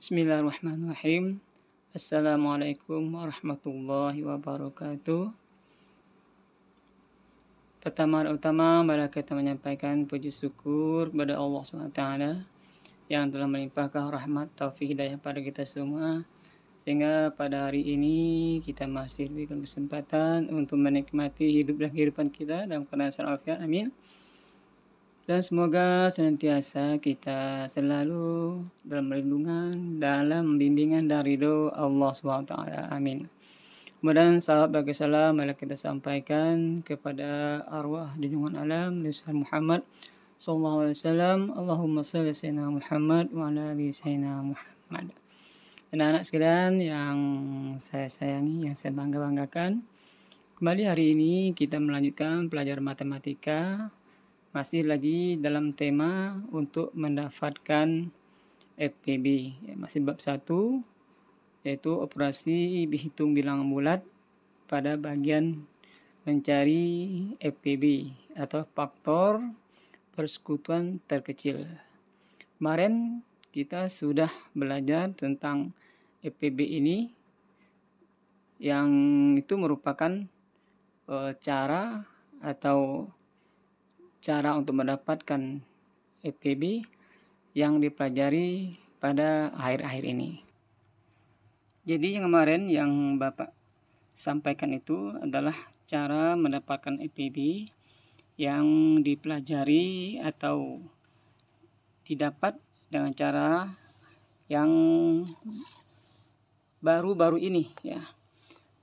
Bismillahirrahmanirrahim. Assalamualaikum warahmatullahi wabarakatuh. pertama utama mari kita menyampaikan puji syukur kepada Allah SWT yang telah melimpahkan rahmat taufik hidayah pada kita semua. Sehingga pada hari ini kita masih diberikan kesempatan untuk menikmati hidup dan kehidupan kita dalam keadaan sehat Amin. Dan semoga senantiasa kita selalu dalam perlindungan, dalam bimbingan dari ridho Allah SWT. Amin. Kemudian sahabat bagi salam malah kita sampaikan kepada arwah junjungan alam Nabi Muhammad SAW. Allahumma salli sayyidina Muhammad wa ala li sayyidina Muhammad. Anak-anak sekalian yang saya sayangi, yang saya bangga-banggakan. Kembali hari ini kita melanjutkan pelajaran matematika masih lagi dalam tema untuk mendapatkan FPB ya, masih bab 1 yaitu operasi hitung bilangan bulat pada bagian mencari FPB atau faktor persekutuan terkecil kemarin kita sudah belajar tentang FPB ini yang itu merupakan e, cara atau cara untuk mendapatkan EPB yang dipelajari pada akhir-akhir ini. Jadi yang kemarin yang Bapak sampaikan itu adalah cara mendapatkan EPB yang dipelajari atau didapat dengan cara yang baru-baru ini ya.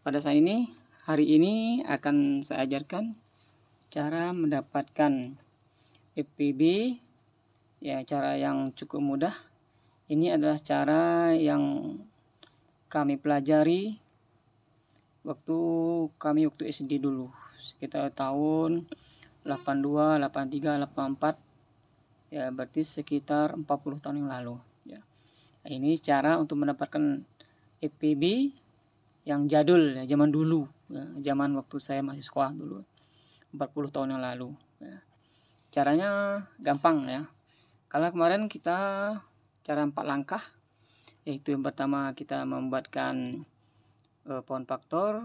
Pada saat ini hari ini akan saya ajarkan cara mendapatkan FPB ya cara yang cukup mudah ini adalah cara yang kami pelajari waktu kami waktu SD dulu sekitar tahun 82, 83, 84 ya berarti sekitar 40 tahun yang lalu ya. Nah, ini cara untuk mendapatkan FPB yang jadul ya zaman dulu ya, zaman waktu saya masih sekolah dulu 40 tahun yang lalu. Ya. Caranya gampang ya. Kalau kemarin kita cara empat langkah, yaitu yang pertama kita membuatkan uh, pohon faktor,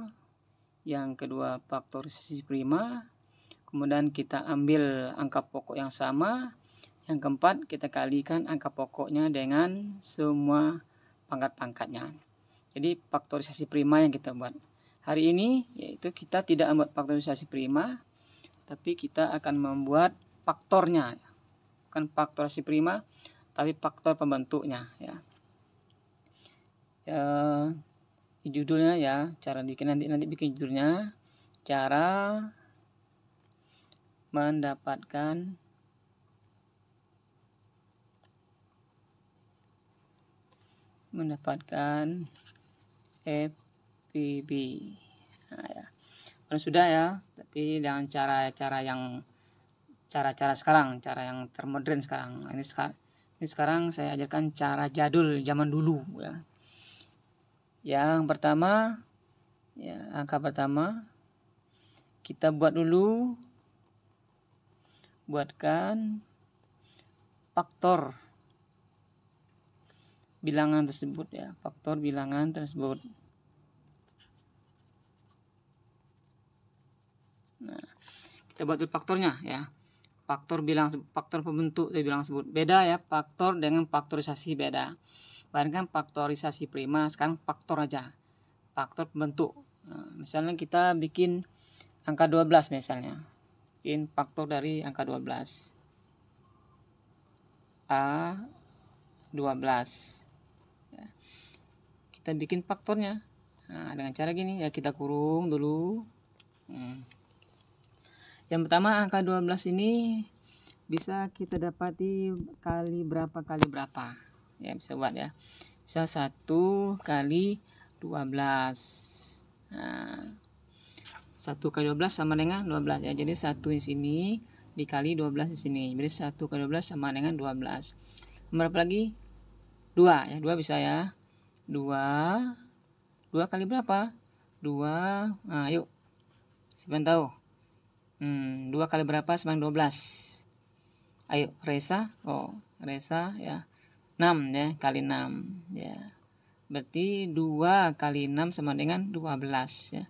yang kedua faktor sisi prima, kemudian kita ambil angka pokok yang sama, yang keempat kita kalikan angka pokoknya dengan semua pangkat-pangkatnya. Jadi faktorisasi prima yang kita buat. Hari ini yaitu kita tidak membuat faktorisasi prima, tapi kita akan membuat faktornya ya. bukan faktor si prima tapi faktor pembentuknya ya ya judulnya ya cara bikin nanti nanti bikin judulnya cara mendapatkan mendapatkan FPB kan sudah ya, tapi dengan cara-cara yang cara-cara sekarang, cara yang termodern sekarang. Nah, ini sekarang ini sekarang saya ajarkan cara jadul zaman dulu ya. Yang pertama ya, angka pertama kita buat dulu buatkan faktor bilangan tersebut ya, faktor bilangan tersebut. kita buat dulu faktornya ya faktor bilang faktor pembentuk saya bilang sebut beda ya faktor dengan faktorisasi beda bayangkan faktorisasi prima sekarang faktor aja faktor pembentuk nah, misalnya kita bikin angka 12 misalnya bikin faktor dari angka 12 A 12 ya. kita bikin faktornya nah, dengan cara gini ya kita kurung dulu hmm. Yang pertama angka 12 ini bisa kita dapati kali berapa kali berapa. Ya, bisa buat ya. Bisa 1 kali 12. Nah, 1 kali 12 sama dengan 12 ya. Jadi satu di sini dikali 12 di sini. Jadi 1 kali 12 sama dengan 12. Berapa lagi? 2 ya. 2 bisa ya. 2 2 kali berapa? 2. Nah, yuk. Sebentar tahu. Hmm, 2 kali berapa dua belas? Ayo, Reza. Oh, Reza ya. enam ya, kali enam ya. Berarti dua kali enam sama dengan 12 ya.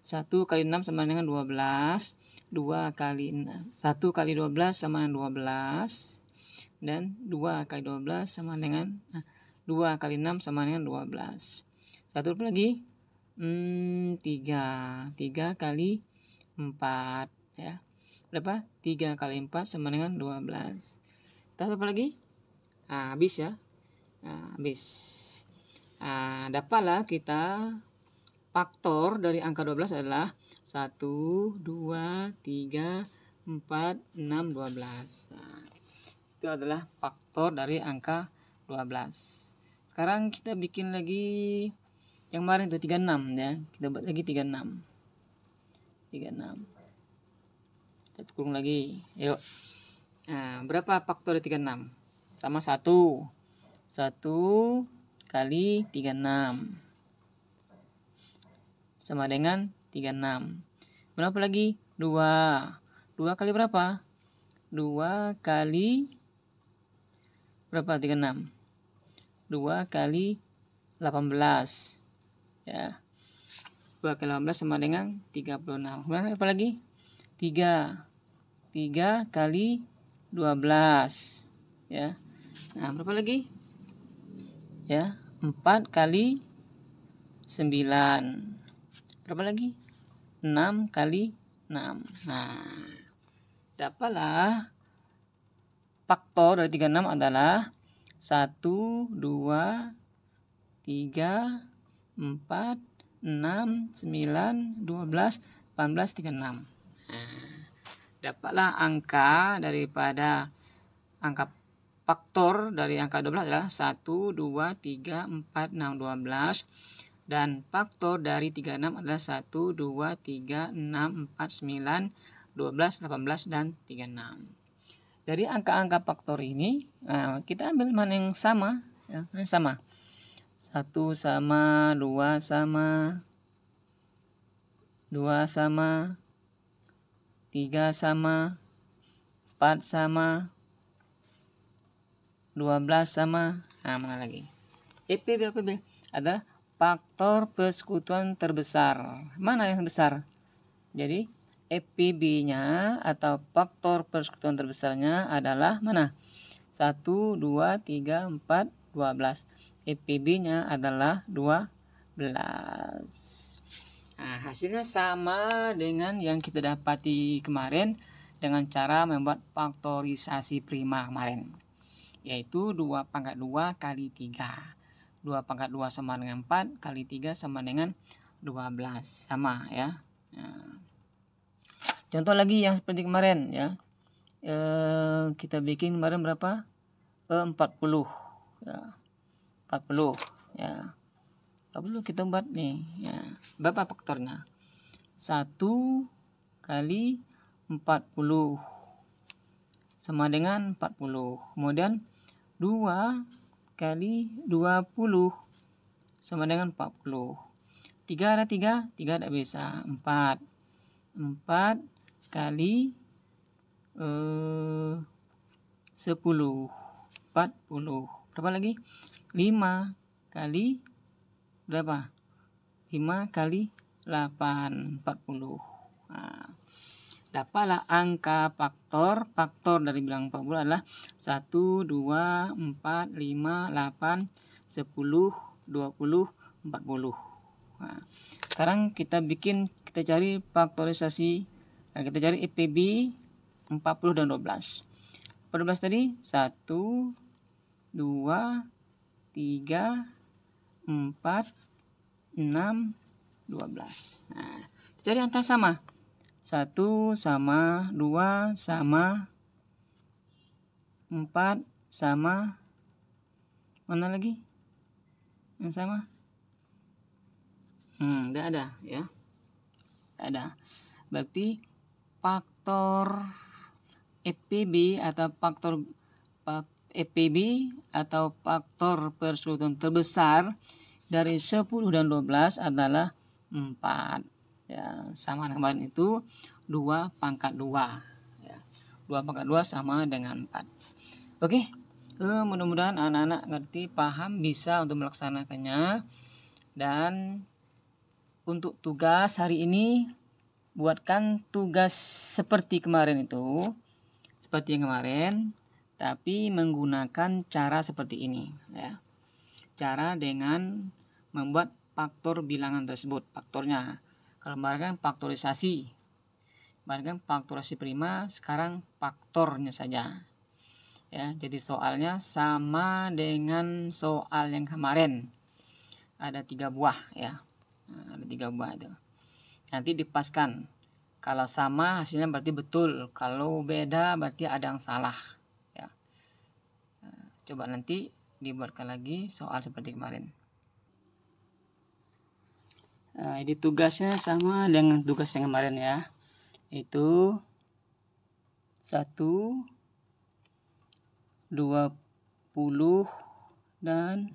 satu kali enam sama dengan dua belas dua kali satu kali dua belas sama dengan dua belas dan dua kali dua belas sama dengan ah, dua kali enam sama dengan dua belas Satu lagi hmm, tiga 3 kali 4 ya. Berapa? 3 kali 4 sama dengan 12. Kita apa lagi? Nah, habis ya. Nah, habis. Nah, dapatlah kita faktor dari angka 12 adalah 1, 2, 3, 4, 6, 12. Nah, itu adalah faktor dari angka 12. Sekarang kita bikin lagi yang kemarin itu 36 ya. Kita buat lagi 36. 36 kita kurung lagi yuk nah berapa faktor 36 Pertama 1 1 kali 36 sama dengan 36 berapa lagi 2 2 kali berapa 2 kali berapa 36 2 kali 18 ya 2 kali 15 sama dengan 36. Kemudian apa lagi? 3. 3 kali 12. Ya. Nah, berapa lagi? Ya, 4 kali 9. Berapa lagi? 6 kali 6. Nah, dapatlah faktor dari 36 adalah 1, 2, 3, 4, 6, 9, 12, 18, 36. Nah, dapatlah angka daripada angka faktor dari angka 12 adalah 1, 2, 3, 4, 6, 12 dan faktor dari 36 adalah 1, 2, 3, 6, 4, 9, 12, 18, dan 36. Dari angka-angka faktor ini, nah, kita ambil mana yang sama, ya, yang sama. Satu sama, dua sama, dua sama, tiga sama, empat sama, dua belas sama. Nah, mana lagi? EPB, EPB ada faktor persekutuan terbesar. Mana yang besar? Jadi, FPB-nya atau faktor persekutuan terbesarnya adalah mana? 1, 2, 3, 4, 12. FPB-nya e adalah 12. Nah, hasilnya sama dengan yang kita dapati kemarin dengan cara membuat faktorisasi prima kemarin. Yaitu 2 pangkat 2 kali 3. 2 pangkat 2 sama dengan 4 kali 3 sama dengan 12. Sama ya. Nah. Contoh lagi yang seperti kemarin ya. E, kita bikin kemarin berapa? E, 40 ya 40 ya 40 kita buat nih ya berapa faktornya 1 kali 40 sama dengan 40 kemudian 2 kali 20 sama dengan 40 3 ada 3 3 tidak bisa 4 4 kali eh, 10 40 berapa lagi 5 kali berapa 5 kali 8 40 nah, dapatlah angka faktor Faktor dari bilangan 40 adalah 1, 2, 4, 5, 8, 10, 20, 40 nah, Sekarang kita bikin Kita cari faktorisasi nah, Kita cari EPB 40 dan 12 12 tadi 1, 2, 3, 4, 6, 12. Nah, cari angka sama. 1 sama 2 sama 4 sama mana lagi? Yang sama? Hmm, enggak ada ya. Enggak ada. Berarti faktor FPB atau faktor FPB atau faktor persetujuan terbesar dari 10 dan 12 adalah 4. Ya, sama dengan itu 2 pangkat 2. Ya, 2 pangkat 2 sama dengan 4. Oke, eh, mudah-mudahan anak-anak ngerti, paham, bisa untuk melaksanakannya. Dan untuk tugas hari ini buatkan tugas seperti kemarin itu seperti yang kemarin tapi menggunakan cara seperti ini ya. Cara dengan membuat faktor bilangan tersebut, faktornya. Kalau kemarin kan faktorisasi. kemarin kan faktorisasi prima, sekarang faktornya saja. Ya, jadi soalnya sama dengan soal yang kemarin. Ada tiga buah ya. Nah, ada tiga buah itu. Nanti dipaskan. Kalau sama hasilnya berarti betul. Kalau beda berarti ada yang salah Coba nanti dibuatkan lagi soal seperti kemarin. Nah, ini tugasnya sama dengan tugas yang kemarin ya. Itu 1 20 dan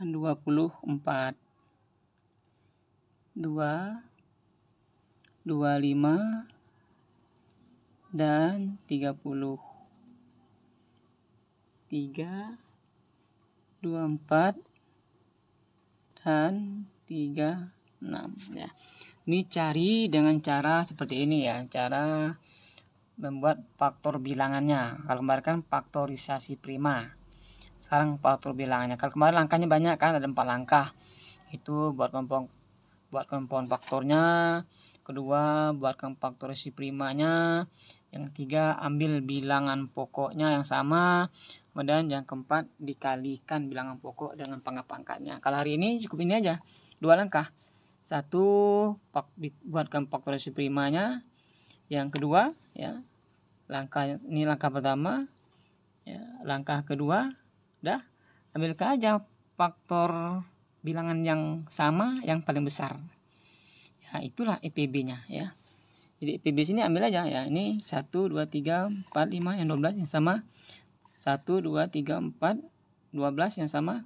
dan 24 2 25 dan 30 3 empat dan enam ya. Ini cari dengan cara seperti ini ya, cara membuat faktor bilangannya. Kalau kemarin kan faktorisasi prima. Sekarang faktor bilangannya. Kalau kemarin langkahnya banyak kan ada empat langkah. Itu buat kompon buat kompon faktornya, kedua buatkan faktorisasi primanya, yang ketiga ambil bilangan pokoknya yang sama, Kemudian yang keempat, dikalikan bilangan pokok dengan pangkat-pangkatnya. Kalau hari ini cukup ini aja, dua langkah. Satu, buatkan faktorisasi primanya. Yang kedua, ya langkah ini langkah pertama. Ya, langkah kedua, dah ambil aja faktor bilangan yang sama yang paling besar. Ya, itulah EPB-nya ya. Jadi EPB sini ambil aja ya. Ini satu dua tiga empat lima yang dua belas yang sama 1, 2, 3, 4, 12 yang sama.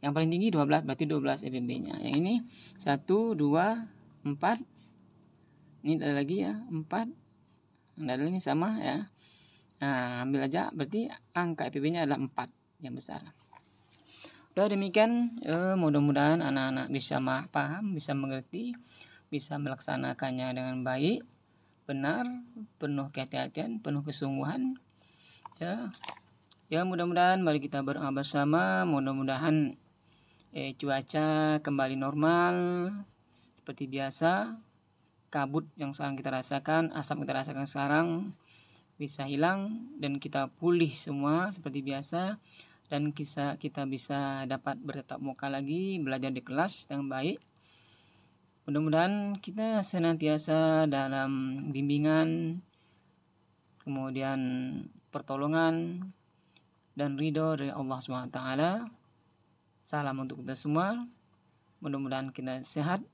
Yang paling tinggi 12, berarti 12 EBB-nya. Yang ini 1, 2, 4. Ini ada lagi ya, 4. Yang ada lagi sama ya. Nah, ambil aja, berarti angka EBB-nya adalah 4 yang besar. Udah demikian, eh, mudah-mudahan anak-anak bisa paham, bisa mengerti, bisa melaksanakannya dengan baik, benar, penuh kehati-hatian, penuh kesungguhan. Ya, Ya mudah-mudahan mari kita berdoa bersama, mudah-mudahan eh, cuaca kembali normal seperti biasa. Kabut yang sekarang kita rasakan, asap kita rasakan sekarang bisa hilang dan kita pulih semua seperti biasa dan kisah kita bisa dapat bertetap muka lagi, belajar di kelas dengan baik. Mudah-mudahan kita senantiasa dalam bimbingan, kemudian pertolongan, dan ridho dari Allah SWT. Salam untuk kita semua. Mudah-mudahan kita sehat.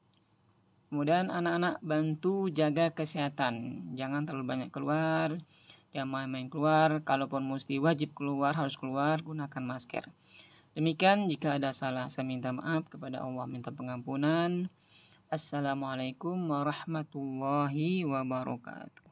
Kemudian anak-anak bantu jaga kesehatan. Jangan terlalu banyak keluar. Jangan main-main keluar. Kalaupun mesti wajib keluar, harus keluar, gunakan masker. Demikian jika ada salah saya minta maaf kepada Allah minta pengampunan. Assalamualaikum warahmatullahi wabarakatuh.